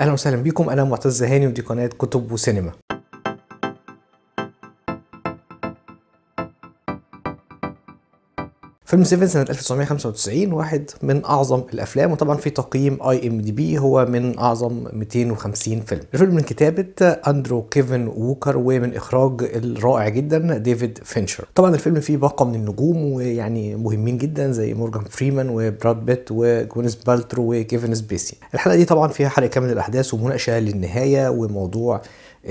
اهلا وسهلا بيكم انا معتز هاني ودي قناه كتب وسينما فيلم 7 سنة 1995 واحد من أعظم الأفلام وطبعا في تقييم اي ام دي بي هو من أعظم 250 فيلم. الفيلم من كتابة أندرو كيفن ووكر ومن إخراج الرائع جدا ديفيد فينشر. طبعا الفيلم فيه باقة من النجوم ويعني مهمين جدا زي مورجان فريمان وبراد بيت وجونيس بالترو وكيفن سبيسي. الحلقة دي طبعا فيها حرق كامل الأحداث ومناقشة للنهاية وموضوع آه،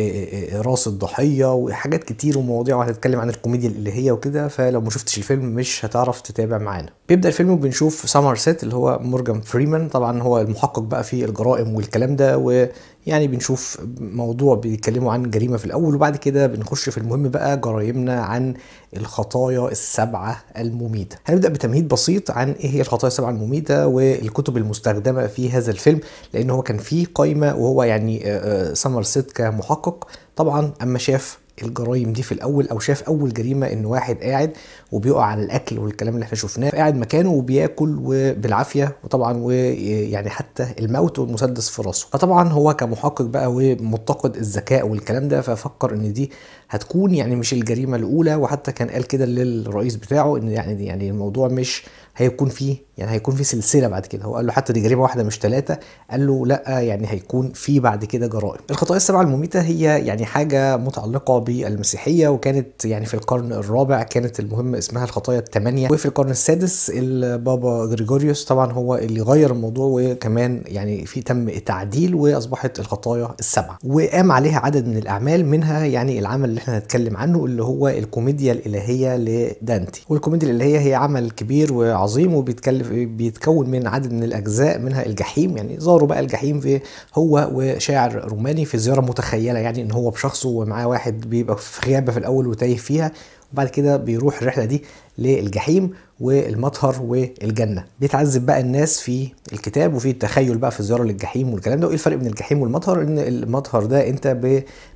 آه، آه، راس الضحيه وحاجات كتير ومواضيع وهتتكلم عن الكوميديا الالهيه وكده فلو ما شفتش الفيلم مش هتعرف تتابع معانا بيبدا الفيلم وبنشوف سامر سيت اللي هو مورجان فريمان طبعا هو المحقق بقى في الجرائم والكلام ده ويعني بنشوف موضوع بيتكلموا عن جريمه في الاول وبعد كده بنخش في المهم بقى جرايمنا عن الخطايا السبعه المميته هنبدا بتمهيد بسيط عن ايه هي الخطايا السبعه المميته والكتب المستخدمه في هذا الفيلم لان هو كان فيه قائمه وهو يعني سامر سيت كمحقق التحقق طبعا اما شاف الجرايم دي في الاول او شاف اول جريمه ان واحد قاعد وبيقع على الاكل والكلام اللي احنا شفناه قاعد مكانه وبياكل وبالعافيه وطبعا ويعني حتى الموت والمسدس في راسه فطبعا هو كمحقق بقى ومتقد الذكاء والكلام ده ففكر ان دي هتكون يعني مش الجريمه الاولى وحتى كان قال كده للرئيس بتاعه ان يعني يعني الموضوع مش هيكون فيه يعني هيكون في سلسله بعد كده هو قال له حتى دي جريمه واحده مش ثلاثه قال له لا يعني هيكون في بعد كده جرائم الخطايا السبعه المميته هي يعني حاجه متعلقه بالمسيحيه وكانت يعني في القرن الرابع كانت المهم اسمها الخطايا الثمانيه وفي القرن السادس البابا جريجوريوس طبعا هو اللي غير الموضوع وكمان يعني في تم تعديل واصبحت الخطايا السبعه وقام عليها عدد من الاعمال منها يعني العمل اللي احنا هنتكلم عنه اللي هو الكوميديا الالهيه لدانتي والكوميديا الالهيه هي عمل كبير وعظيم عظيم وبيتكلم بيتكون من عدد من الاجزاء منها الجحيم يعني زاروا بقى الجحيم في هو وشاعر روماني في زياره متخيله يعني ان هو بشخصه ومعاه واحد بيبقى في غيابه في الاول وتايه فيها وبعد كده بيروح الرحله دي للجحيم والمطهر والجنه بيتعذب بقى الناس في الكتاب وفي التخيل بقى في الزياره للجحيم والكلام ده وايه الفرق بين الجحيم والمطهر ان المطهر ده انت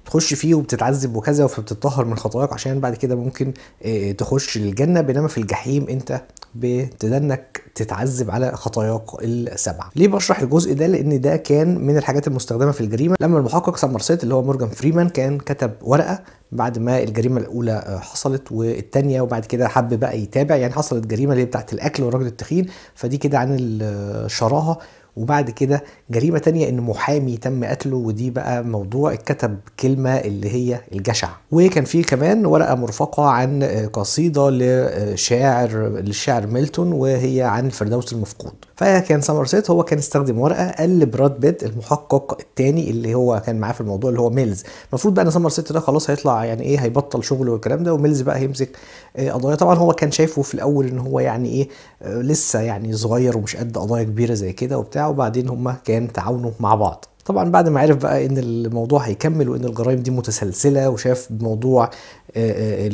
بتخش فيه وبتتعذب وكذا فبتتطهر من خطاياك عشان بعد كده ممكن آه، تخش للجنه بينما في الجحيم انت بتدنك تتعذب على خطاياك السبعه. ليه بشرح الجزء ده؟ لان ده كان من الحاجات المستخدمه في الجريمه لما المحقق سمرسيت اللي هو مورجان فريمان كان كتب ورقه بعد ما الجريمه الاولى آه، حصلت والثانيه وبعد كده حب بقى يتابع يعني حصلت جريمه اللي هي بتاعت الاكل والراجل التخين فدي كده عن الشراهه آه، وبعد كده جريمه تانية ان محامي تم قتله ودي بقى موضوع اتكتب كلمه اللي هي الجشع وكان في كمان ورقه مرفقه عن قصيده لشاعر للشاعر ميلتون وهي عن الفردوس المفقود فكان سمرسيت هو كان استخدم ورقه قال لبراد بيت المحقق الثاني اللي هو كان معاه في الموضوع اللي هو ميلز المفروض بقى ان سمرسيت ده خلاص هيطلع يعني ايه هيبطل شغله والكلام ده وميلز بقى هيمسك آه، قضايا طبعا هو كان شايفه في الاول ان هو يعني ايه آه، لسه يعني صغير ومش قد قضايا كبيره زي كده وبتاع وبعدين هما كان تعاونوا مع بعض طبعا بعد ما عرف بقى ان الموضوع هيكمل وان الجرائم دي متسلسله وشاف موضوع آه، آه،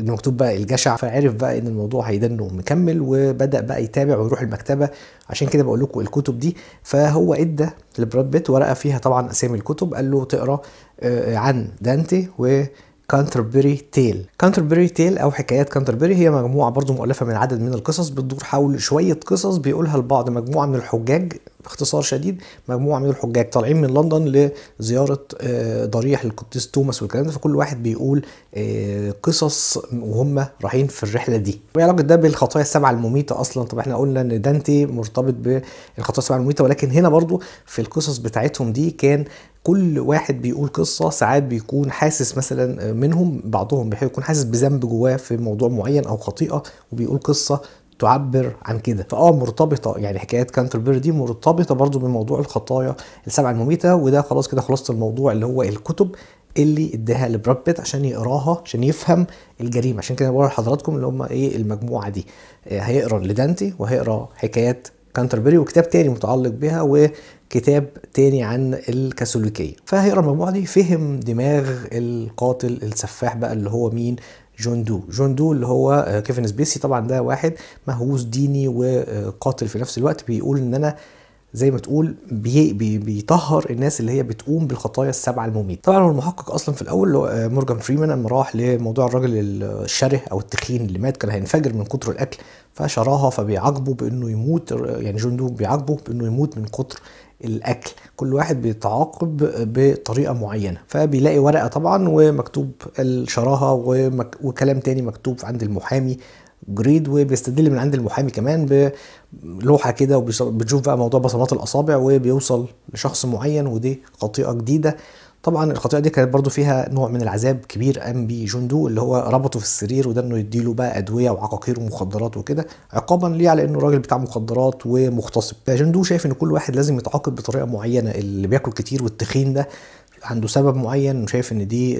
المكتوب بقى الجشع فعرف بقى ان الموضوع هيدن ومكمل وبدا بقى يتابع ويروح المكتبه عشان كده بقول لكم الكتب دي فهو ادى لبراد بيت ورقه فيها طبعا اسامي الكتب قال له تقرا آه، عن دانتي و كانتربري تيل كانتربري تيل او حكايات كانتربري هي مجموعه برضو مؤلفه من عدد من القصص بتدور حول شويه قصص بيقولها البعض مجموعه من الحجاج باختصار شديد مجموعه من الحجاج طالعين من لندن لزياره آه، ضريح القديس توماس والكلام ده فكل واحد بيقول آه، قصص وهم رايحين في الرحله دي وايه علاقه ده بالخطايا السبعه المميته اصلا طب احنا قلنا ان دانتي مرتبط بالخطايا السبعه المميته ولكن هنا برضو في القصص بتاعتهم دي كان كل واحد بيقول قصه ساعات بيكون حاسس مثلا آه، منهم بعضهم بيكون حاسس بذنب جواه في موضوع معين او خطيئه وبيقول قصه تعبر عن كده فاه مرتبطه يعني حكايات كانتربيري دي مرتبطه برضو بموضوع الخطايا السبع المميته وده خلاص كده خلاصه الموضوع اللي هو الكتب اللي اداها لبراد بيت عشان يقراها عشان يفهم الجريمه عشان كده بقول لحضراتكم اللي هم ايه المجموعه دي آه، هيقرا لدانتي وهيقرا حكايات كانتربري وكتاب تاني متعلق بها وكتاب تاني عن الكاثوليكيه فهيقرا المجموعه دي فهم دماغ القاتل السفاح بقى اللي هو مين جون دو جون دو اللي هو آه، كيفن سبيسي طبعا ده واحد مهووس ديني وقاتل في نفس الوقت بيقول ان انا زي ما تقول بي بي بيطهر الناس اللي هي بتقوم بالخطايا السبعه المميته طبعا هو المحقق اصلا في الاول آه، مورجان فريمان لما راح لموضوع الراجل الشره او التخين اللي مات كان هينفجر من كتر الاكل فشراها فبيعاقبه بانه يموت يعني جون دو بيعاقبه بانه يموت من كتر الاكل كل واحد بيتعاقب بطريقه معينه فبيلاقي ورقه طبعا ومكتوب الشراهه ومك... وكلام تاني مكتوب عند المحامي جريد وبيستدل من عند المحامي كمان بلوحه كده وبيشوف بقى موضوع بصمات الاصابع وبيوصل لشخص معين ودي خطيئه جديده طبعا الخطيئه دي كانت برضو فيها نوع من العذاب كبير قام بيه جندو اللي هو ربطه في السرير وده انه يديله بقى ادويه وعقاقير ومخدرات وكده عقابا ليه على انه راجل بتاع مخدرات ومغتصب فجندو شايف ان كل واحد لازم يتعاقب بطريقه معينه اللي بياكل كتير والتخين ده عنده سبب معين وشايف ان دي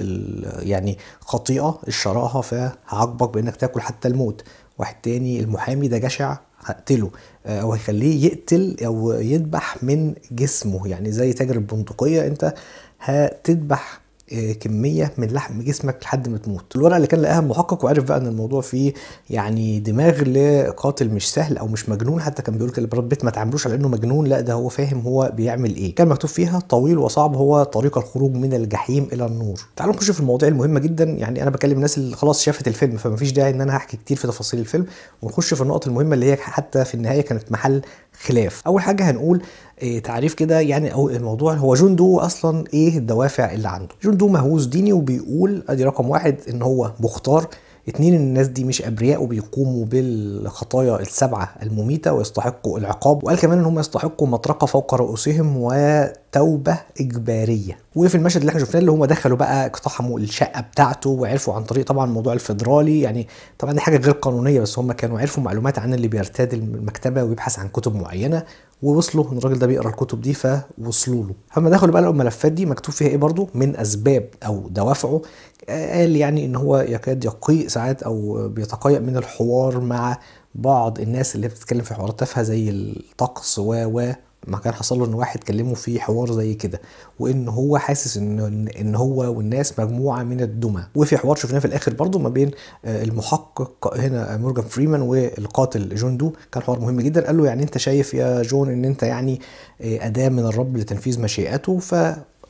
يعني خطيئه الشراهه فهعاقبك بانك تاكل حتى الموت واحد تاني المحامي ده جشع هقتله آه، او هيخليه يقتل او يذبح من جسمه يعني زي تاجر البندقيه انت هتذبح آه، كميه من لحم جسمك لحد ما تموت الورقه اللي كان لقاها المحقق وعرف بقى ان الموضوع فيه يعني دماغ لقاتل مش سهل او مش مجنون حتى كان بيقول كده براد بيت ما تعاملوش على انه مجنون لا ده هو فاهم هو بيعمل ايه كان مكتوب فيها طويل وصعب هو طريق الخروج من الجحيم الى النور تعالوا نخش في المواضيع المهمه جدا يعني انا بكلم الناس اللي خلاص شافت الفيلم فمفيش داعي ان انا هحكي كتير في تفاصيل الفيلم ونخش في النقط المهمه اللي هي حتى في النهايه كانت محل خلاف اول حاجه هنقول إيه تعريف كده يعني أو الموضوع هو جون دو اصلا ايه الدوافع اللي عنده جون دو مهووس ديني وبيقول ادي رقم واحد ان هو مختار اتنين ان الناس دي مش ابرياء وبيقوموا بالخطايا السبعه المميته ويستحقوا العقاب وقال كمان ان هم يستحقوا مطرقه فوق رؤوسهم وتوبه اجباريه وفي المشهد اللي احنا شفناه اللي هم دخلوا بقى اقتحموا الشقه بتاعته وعرفوا عن طريق طبعا موضوع الفدرالي يعني طبعا دي حاجه غير قانونيه بس هم كانوا عرفوا معلومات عن اللي بيرتاد المكتبه ويبحث عن كتب معينه ووصلوا ان الراجل ده بيقرا الكتب دي فوصلوا له فما دخلوا بقى لقوا الملفات دي مكتوب فيها ايه برضو من اسباب او دوافعه قال يعني ان هو يكاد يقيء ساعات او بيتقيأ من الحوار مع بعض الناس اللي بتتكلم في حوارات تافهه زي الطقس و و ما كان حصل له ان واحد كلمه في حوار زي كده وان هو حاسس ان ان هو والناس مجموعه من الدمى وفي حوار شفناه في الاخر برضه ما بين آه، المحقق هنا مورجان فريمان والقاتل جون دو كان حوار مهم جدا قال له يعني انت شايف يا جون ان انت يعني آه، اداه من الرب لتنفيذ مشيئته ف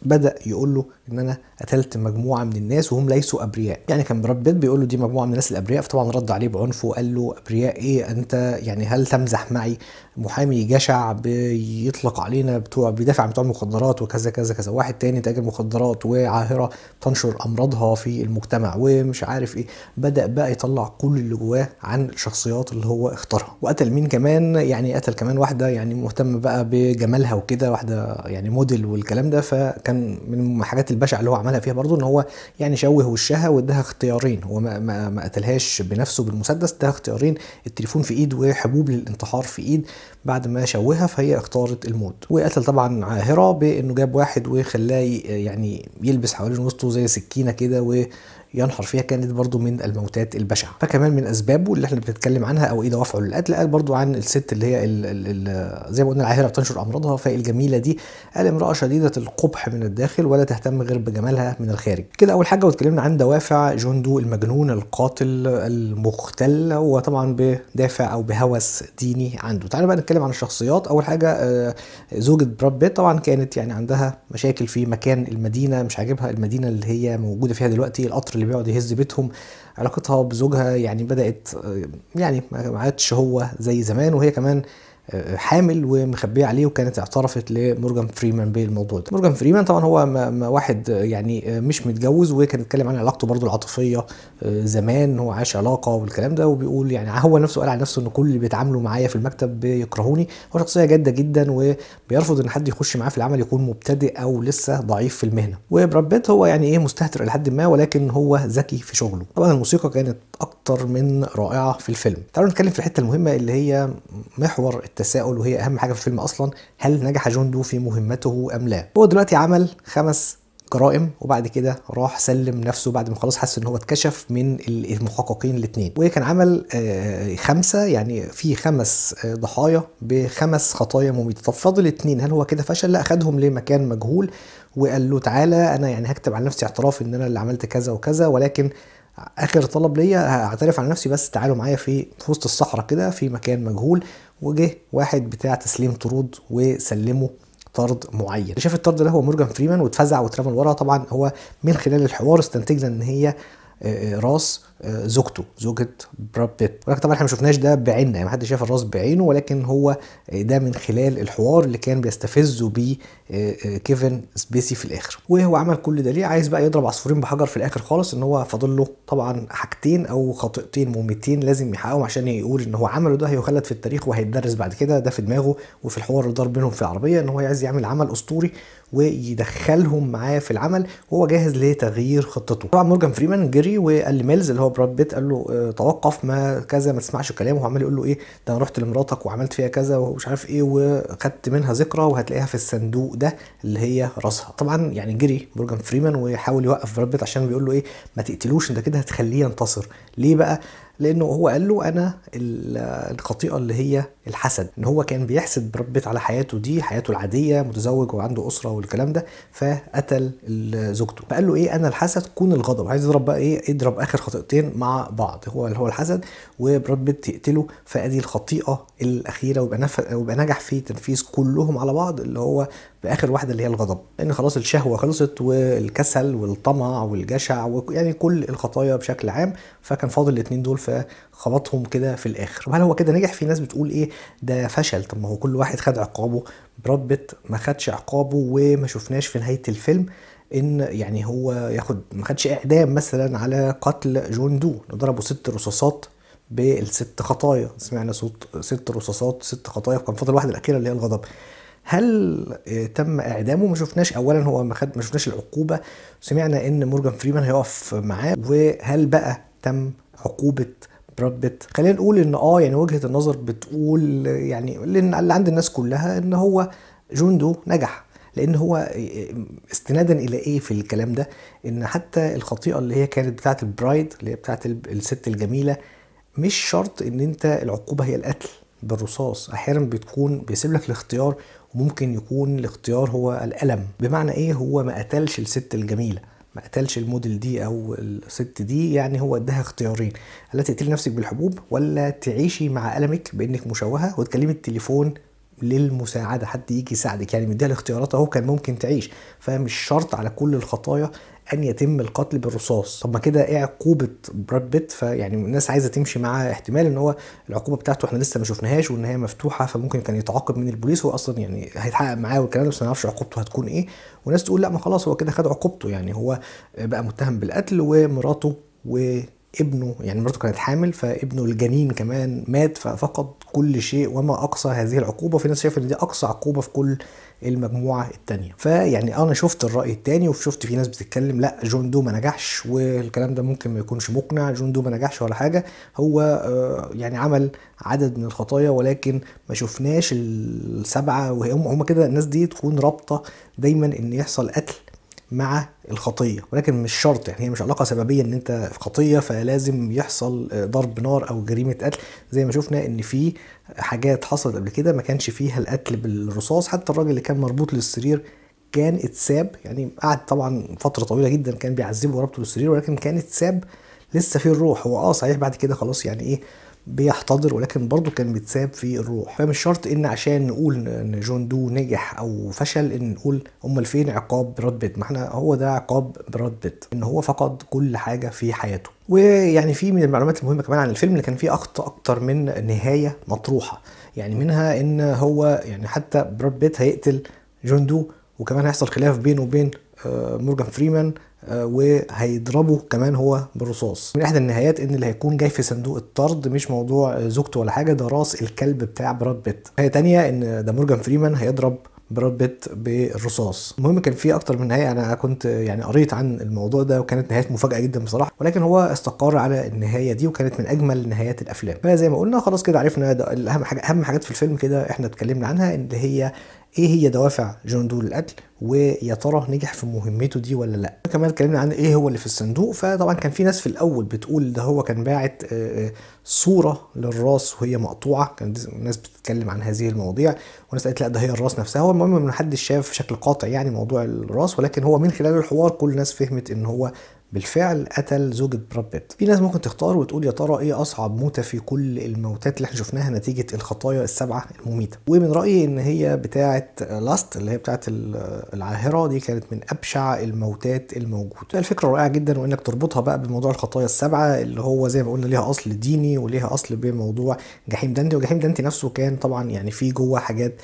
بدا يقول له ان انا قتلت مجموعه من الناس وهم ليسوا ابرياء يعني كان براد بيت بيقول له دي مجموعه من الناس الابرياء فطبعا رد عليه بعنف وقال له ابرياء ايه انت يعني هل تمزح معي محامي جشع بيطلق علينا بتوع بيدافع عن بتوع المخدرات وكذا كذا كذا واحد تاني تاجر مخدرات وعاهره تنشر امراضها في المجتمع ومش عارف ايه بدا بقى يطلع كل اللي جواه عن الشخصيات اللي هو اختارها وقتل مين كمان يعني قتل كمان واحده يعني مهتم بقى بجمالها وكده واحده يعني موديل والكلام ده ف كان من الحاجات البشعه اللي هو عملها فيها برضو ان هو يعني شوه وشها واداها اختيارين هو ما, ما, ما قتلهاش بنفسه بالمسدس اداها اختيارين التليفون في ايد وحبوب للانتحار في ايد بعد ما شوهها فهي اختارت الموت وقتل طبعا هرا بانه جاب واحد وخلاه يعني يلبس حوالين وسطه زي سكينه كده و ينحر فيها كانت برضو من الموتات البشعة فكمان من أسبابه اللي احنا بنتكلم عنها أو إيه دوافعه للقتل قال برضو عن الست اللي هي الـ الـ زي ما قلنا العاهرة بتنشر أمراضها فالجميلة دي قال امرأة شديدة القبح من الداخل ولا تهتم غير بجمالها من الخارج كده أول حاجة واتكلمنا عن دوافع جون دو المجنون القاتل المختل وطبعا بدافع أو بهوس ديني عنده تعالى بقى نتكلم عن الشخصيات أول حاجة آه، زوجة براد بيت طبعا كانت يعني عندها مشاكل في مكان المدينة مش عاجبها المدينة اللي هي موجودة فيها دلوقتي القطر اللي بيقعد يهز بيتهم علاقتها بزوجها يعني بدات آه، يعني ما عادش هو زي زمان وهي كمان حامل ومخبيه عليه وكانت اعترفت لمورجان فريمان بالموضوع ده مورجان فريمان طبعا هو واحد يعني مش متجوز وكان اتكلم عن علاقته برضه العاطفيه آه، زمان هو عاش علاقه والكلام ده وبيقول يعني هو نفسه قال على نفسه ان كل اللي بيتعاملوا معايا في المكتب بيكرهوني هو شخصيه جاده جدا وبيرفض ان حد يخش معاه في العمل يكون مبتدئ او لسه ضعيف في المهنه وبراد بيت هو يعني ايه مستهتر الى حد ما ولكن هو ذكي في شغله طبعا الموسيقى كانت اكتر من رائعه في الفيلم تعالوا نتكلم في الحته المهمه اللي هي محور التساؤل وهي اهم حاجه في الفيلم اصلا هل نجح جون دو في مهمته ام لا هو دلوقتي عمل خمس جرائم وبعد كده راح سلم نفسه بعد ما خلاص حس ان هو اتكشف من المحققين الاثنين وكان عمل آه، خمسه يعني في خمس آه، ضحايا بخمس خطايا مميته طب فاضل اثنين هل هو كده فشل لا خدهم لمكان مجهول وقال له تعالى انا يعني هكتب على نفسي اعتراف ان انا اللي عملت كذا وكذا ولكن اخر طلب ليا هعترف على نفسي بس تعالوا معايا في وسط الصحراء كده في مكان مجهول وجه واحد بتاع تسليم طرود وسلمه طرد معين شاف الطرد ده هو مورجان فريمان واتفزع واترمى لورا طبعا هو من خلال الحوار استنتجنا ان هي آه، آه، راس زوجته زوجة براد بيت ولكن طبعا احنا ما شفناش ده بعيننا يعني ما حدش شاف الراس بعينه ولكن هو آه، ده من خلال الحوار اللي كان بيستفزه بيه آه، آه، كيفن سبيسي في الاخر وهو عمل كل ده ليه عايز بقى يضرب عصفورين بحجر في الاخر خالص ان هو فاضل له طبعا حاجتين او خطيئتين مميتين لازم يحققهم عشان يقول ان هو عمله ده هيخلد في التاريخ وهيتدرس بعد كده ده في دماغه وفي الحوار اللي ضرب بينهم في العربيه ان هو عايز يعمل عمل اسطوري ويدخلهم معاه في العمل وهو جاهز لتغيير خطته طبعا مورجان فريمان جري وقال لميلز اللي هو هو براد بيت قال له آه، توقف ما كذا ما تسمعش كلامه وعمال يقول له ايه ده انا رحت لمراتك وعملت فيها كذا ومش عارف ايه وخدت منها ذكرى وهتلاقيها في الصندوق ده اللي هي راسها طبعا يعني جري مورجان فريمان ويحاول يوقف براد بيت عشان بيقول له ايه ما تقتلوش انت كده هتخليه ينتصر ليه بقى لانه هو قال له انا الخطيئه اللي هي الحسد ان هو كان بيحسد بربت على حياته دي حياته العاديه متزوج وعنده اسره والكلام ده فقتل زوجته فقال له ايه انا الحسد كون الغضب عايز يضرب بقى ايه يضرب اخر خطيئتين مع بعض هو اللي هو الحسد وبراد تقتله يقتله فادي الخطيئه الاخيره ويبقى نف... ويبقى نجح في تنفيذ كلهم على بعض اللي هو في اخر واحده اللي هي الغضب لان خلاص الشهوه خلصت والكسل والطمع والجشع و... يعني كل الخطايا بشكل عام فكان فاضل الاثنين دول فخبطهم كده في الاخر وهل هو كده نجح في ناس بتقول ايه ده فشل طب ما هو كل واحد خد عقابه بربت بيت ما خدش عقابه وما شفناش في نهايه الفيلم ان يعني هو ياخد ما خدش اعدام مثلا على قتل جون دو ضربه ست رصاصات بالست خطايا سمعنا صوت ست رصاصات ست خطايا وكان فاضل واحده الاخيره اللي هي الغضب هل آه، تم اعدامه ما شفناش اولا هو ما خد ما شفناش العقوبه سمعنا ان مورجان فريمان هيقف معاه وهل بقى تم عقوبه براد بيت خلينا نقول ان اه يعني وجهه النظر بتقول يعني اللي عند الناس كلها ان هو جون دو نجح لان هو آه، استنادا الى ايه في الكلام ده ان حتى الخطيئه اللي هي كانت بتاعه البرايد اللي هي بتاعه الست الجميله مش شرط ان انت العقوبه هي القتل بالرصاص احيانا بتكون بيسيب لك الاختيار وممكن يكون الاختيار هو الالم بمعنى ايه هو ما قتلش الست الجميله ما قتلش الموديل دي او الست دي يعني هو اداها اختيارين لا تقتلي نفسك بالحبوب ولا تعيشي مع المك بانك مشوهه وتكلمي التليفون للمساعده حد يجي يساعدك يعني مديها الاختيارات اهو كان ممكن تعيش فمش شرط على كل الخطايا ان يتم القتل بالرصاص طب ما كده ايه عقوبه براد بيت فيعني الناس عايزه تمشي معاه احتمال ان هو العقوبه بتاعته احنا لسه ما شفناهاش وان هي مفتوحه فممكن كان يتعاقب من البوليس هو اصلا يعني هيتحقق معاه والكلام ده بس ما نعرفش عقوبته هتكون ايه وناس تقول لا ما خلاص هو كده خد عقوبته يعني هو بقى متهم بالقتل ومراته و ابنه يعني مرته كانت حامل فابنه الجنين كمان مات ففقد كل شيء وما اقصى هذه العقوبه في ناس شايفه ان دي اقصى عقوبه في كل المجموعه الثانيه فيعني انا شفت الراي الثاني وشفت في ناس بتتكلم لا جون دو ما نجحش والكلام ده ممكن ما يكونش مقنع جون دو ما نجحش ولا حاجه هو آه، يعني عمل عدد من الخطايا ولكن ما شفناش السبعه وهم هم كده الناس دي تكون رابطه دايما ان يحصل قتل مع الخطيه ولكن مش شرط يعني هي مش علاقه سببيه ان انت في خطيه فلازم يحصل آه، ضرب نار او جريمه قتل زي ما شفنا ان في حاجات حصلت قبل كده ما كانش فيها القتل بالرصاص حتى الراجل اللي كان مربوط للسرير كان اتساب يعني قعد طبعا فتره طويله جدا كان بيعذبه وربطه للسرير ولكن كان اتساب لسه فيه الروح هو اه صحيح بعد كده خلاص يعني ايه بيحتضر ولكن برضه كان بيتساب في الروح فمش شرط ان عشان نقول ان جون دو نجح او فشل ان نقول امال فين عقاب براد بيت ما احنا هو ده عقاب براد بيت ان هو فقد كل حاجه في حياته ويعني في من المعلومات المهمه كمان عن الفيلم اللي كان فيه اخطاء اكتر من نهايه مطروحه يعني منها ان هو يعني حتى براد بيت هيقتل جون دو وكمان هيحصل خلاف بينه وبين آه، مورجان فريمان آه، وهيضربه كمان هو بالرصاص من احدى النهايات ان اللي هيكون جاي في صندوق الطرد مش موضوع زوجته ولا حاجه ده راس الكلب بتاع براد بيت هي تانية ان ده مورجان فريمان هيضرب براد بيت بالرصاص المهم كان في اكتر من نهايه انا كنت يعني قريت عن الموضوع ده وكانت نهايه مفاجاه جدا بصراحه ولكن هو استقر على النهايه دي وكانت من اجمل نهايات الافلام فزي ما قلنا خلاص كده عرفنا ده اهم حاجه اهم حاجات في الفيلم كده احنا اتكلمنا عنها اللي هي ايه هي دوافع جون دو للقتل ويا ترى نجح في مهمته دي ولا لا كمان اتكلمنا عن ايه هو اللي في الصندوق فطبعا كان في ناس في الاول بتقول ده هو كان باعت آه، آه، صوره للراس وهي مقطوعه كان ناس بتتكلم عن هذه المواضيع وناس قالت لا ده هي الراس نفسها هو المهم ما حدش شاف بشكل قاطع يعني موضوع الراس ولكن هو من خلال الحوار كل الناس فهمت ان هو بالفعل قتل زوجة براد بيت في ناس ممكن تختار وتقول يا ترى ايه اصعب موتة في كل الموتات اللي احنا شفناها نتيجة الخطايا السبعة المميتة ومن رأيي ان هي بتاعة لاست اللي هي بتاعة العاهرة دي كانت من ابشع الموتات الموجودة الفكرة رائعة جدا وانك تربطها بقى بموضوع الخطايا السبعة اللي هو زي ما قلنا ليها اصل ديني وليها اصل بموضوع جحيم دانتي وجحيم دانتي نفسه كان طبعا يعني في جوه حاجات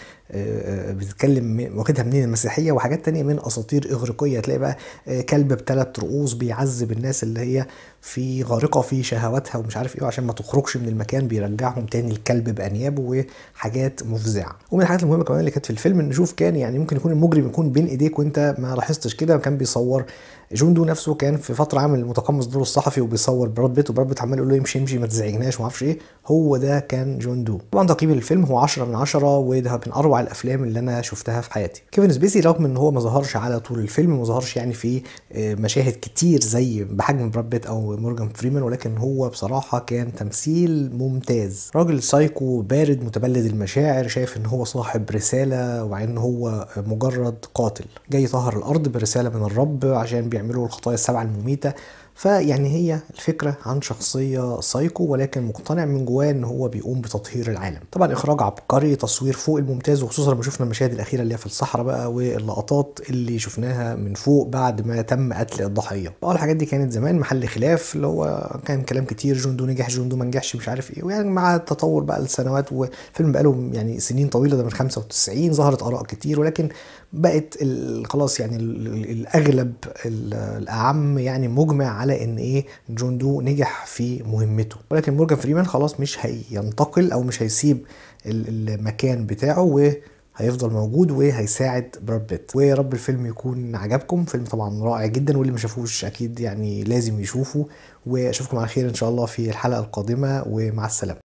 بتتكلم واخدها منين المسيحيه وحاجات تانية من اساطير اغريقيه تلاقي بقى آه، كلب بثلاث رؤوس بيعذب الناس اللي هي في غارقه في شهواتها ومش عارف ايه عشان ما تخرجش من المكان بيرجعهم تاني الكلب بانيابه وحاجات مفزعه ومن الحاجات المهمه كمان اللي كانت في الفيلم نشوف كان يعني ممكن يكون المجرم يكون بين ايديك وانت ما لاحظتش كده كان بيصور جون دو نفسه كان في فتره عامل متقمص دور الصحفي وبيصور براد بيت وبراد بيت عمال يقول له امشي امشي ما تزعجناش وما ايه هو ده كان جون دو طبعا تقييم الفيلم هو 10 من 10 وده من اروع الافلام اللي انا شفتها في حياتي كيفن سبيسي رغم ان هو ما ظهرش على طول الفيلم ما ظهرش يعني في آه، مشاهد كتير زي بحجم براد بيت او ومورجان فريمان ولكن هو بصراحه كان تمثيل ممتاز راجل سايكو بارد متبلد المشاعر شايف ان هو صاحب رساله ومع هو مجرد قاتل جاي طهر الارض برساله من الرب عشان بيعملوا الخطايا السبعه المميته فيعني هي الفكرة عن شخصية سايكو ولكن مقتنع من جواه ان هو بيقوم بتطهير العالم طبعا اخراج عبقري تصوير فوق الممتاز وخصوصا لما شفنا المشاهد الاخيرة اللي هي في الصحراء بقى واللقطات اللي شفناها من فوق بعد ما تم قتل الضحية بقى آه، الحاجات دي كانت زمان محل خلاف اللي هو كان كلام كتير جون دو نجح جون دو ما نجحش مش عارف ايه ويعني مع التطور بقى السنوات وفيلم بقاله يعني سنين طويلة ده من 95 ظهرت اراء كتير ولكن بقت خلاص يعني الاغلب الاعم يعني مجمع على ان ايه جون دو نجح في مهمته ولكن مورجان فريمان خلاص مش هينتقل او مش هيسيب المكان بتاعه و هيفضل موجود وهيساعد براد بيت ويا رب الفيلم يكون عجبكم فيلم طبعا رائع جدا واللي ما شافوش اكيد يعني لازم يشوفه واشوفكم على خير ان شاء الله في الحلقه القادمه ومع السلامه